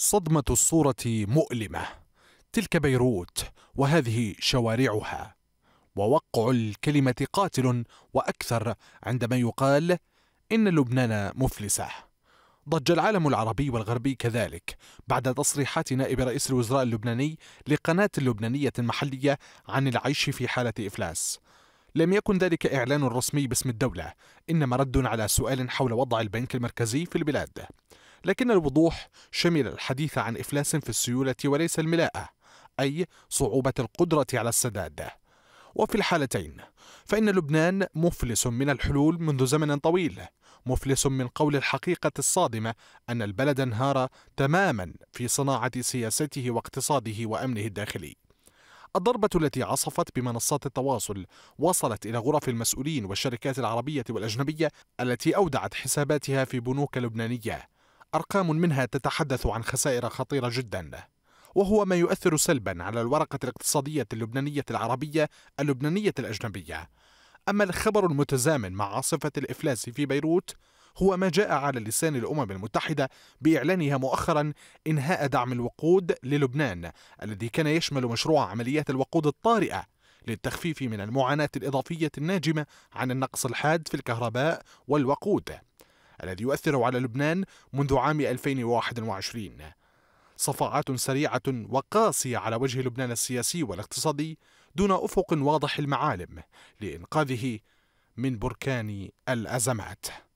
صدمة الصورة مؤلمة تلك بيروت وهذه شوارعها ووقع الكلمة قاتل وأكثر عندما يقال إن لبنان مفلسة ضج العالم العربي والغربي كذلك بعد تصريحات نائب رئيس الوزراء اللبناني لقناة اللبنانية المحلية عن العيش في حالة إفلاس لم يكن ذلك إعلان رسمي باسم الدولة إنما رد على سؤال حول وضع البنك المركزي في البلاد لكن الوضوح شمل الحديث عن إفلاس في السيولة وليس الملاءة أي صعوبة القدرة على السداد وفي الحالتين فإن لبنان مفلس من الحلول منذ زمن طويل مفلس من قول الحقيقة الصادمة أن البلد انهار تماما في صناعة سياسته واقتصاده وأمنه الداخلي الضربة التي عصفت بمنصات التواصل وصلت إلى غرف المسؤولين والشركات العربية والأجنبية التي أودعت حساباتها في بنوك لبنانية أرقام منها تتحدث عن خسائر خطيرة جدا وهو ما يؤثر سلبا على الورقة الاقتصادية اللبنانية العربية اللبنانية الأجنبية أما الخبر المتزامن مع عاصفة الإفلاس في بيروت هو ما جاء على لسان الأمم المتحدة بإعلانها مؤخرا إنهاء دعم الوقود للبنان الذي كان يشمل مشروع عمليات الوقود الطارئة للتخفيف من المعاناة الإضافية الناجمة عن النقص الحاد في الكهرباء والوقود الذي يؤثر على لبنان منذ عام 2021 صفعات سريعة وقاسية على وجه لبنان السياسي والاقتصادي دون أفق واضح المعالم لإنقاذه من بركان الأزمات